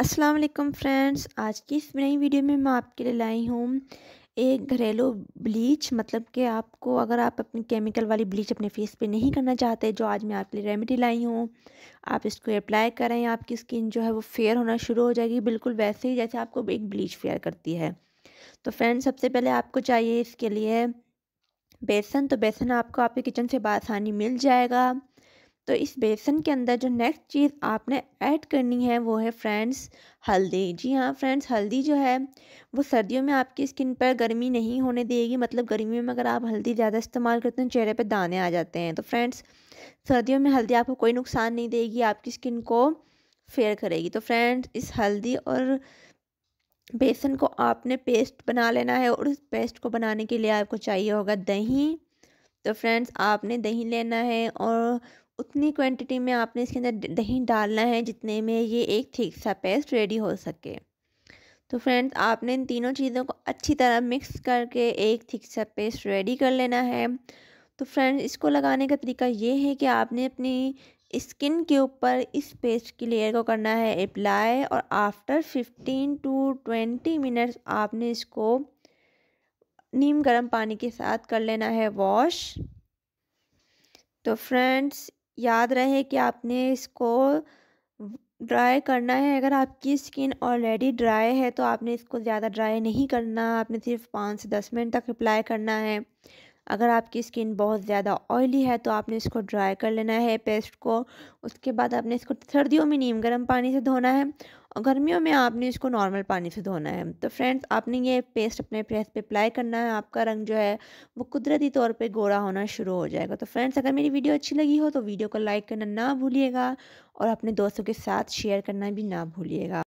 अस्सलाम वालेकुम फ्रेंड्स आज की इस नई वीडियो में मैं आपके लिए लाई हूँ एक घरेलू ब्लीच मतलब कि आपको अगर आप अपनी केमिकल वाली ब्लीच अपने फेस पे नहीं करना चाहते जो आज मैं आपके लिए रेमेडी लाई हूँ आप इसको अप्लाई करें आपकी स्किन जो है वो फेयर होना शुरू हो जाएगी बिल्कुल वैसे ही जैसे आपको एक ब्लीच फेयर करती है तो फ्रेंड्स सबसे पहले आपको चाहिए इसके लिए बेसन तो बेसन आपको आपके किचन से बासानी मिल जाएगा तो इस बेसन के अंदर जो नेक्स्ट चीज़ आपने ऐड करनी है वो है फ्रेंड्स हल्दी जी हाँ फ्रेंड्स हल्दी जो है वो सर्दियों में आपकी स्किन पर गर्मी नहीं होने देगी मतलब गर्मियों में अगर आप हल्दी ज़्यादा इस्तेमाल करते हैं चेहरे पर दाने आ जाते हैं तो फ्रेंड्स सर्दियों में हल्दी आपको कोई नुकसान नहीं देगी आपकी स्किन को फेयर करेगी तो फ्रेंड्स इस हल्दी और बेसन को आपने पेस्ट बना लेना है और उस पेस्ट को बनाने के लिए आपको चाहिए होगा दही तो फ्रेंड्स आपने दही लेना है और उतनी क्वांटिटी में आपने इसके अंदर दही डालना है जितने में ये एक ठीक सा पेस्ट रेडी हो सके तो फ्रेंड्स आपने इन तीनों चीज़ों को अच्छी तरह मिक्स करके एक थिक सा पेस्ट रेडी कर लेना है तो फ्रेंड्स इसको लगाने का तरीका ये है कि आपने अपनी स्किन के ऊपर इस पेस्ट की लेयर को करना है अप्लाई और after fifteen to twenty minutes आपने इसको नीम गर्म पानी के साथ कर लेना है वॉश तो फ्रेंड्स याद रहे कि आपने इसको ड्राई करना है अगर आपकी स्किन ऑलरेडी ड्राई है तो आपने इसको ज़्यादा ड्राई नहीं करना आपने सिर्फ पाँच से दस मिनट तक अप्लाई करना है अगर आपकी स्किन बहुत ज़्यादा ऑयली है तो आपने इसको ड्राई कर लेना है पेस्ट को उसके बाद आपने इसको सर्दियों में नीम गर्म पानी से धोना है और गर्मियों में आपने इसको नॉर्मल पानी से धोना है तो फ्रेंड्स आपने ये पेस्ट अपने फेस पे अप्लाई करना है आपका रंग जो है वो कुदरती तौर पे गोरा होना शुरू हो जाएगा तो फ्रेंड्स अगर मेरी वीडियो अच्छी लगी हो तो वीडियो को लाइक करना ना भूलिएगा और अपने दोस्तों के साथ शेयर करना भी ना भूलिएगा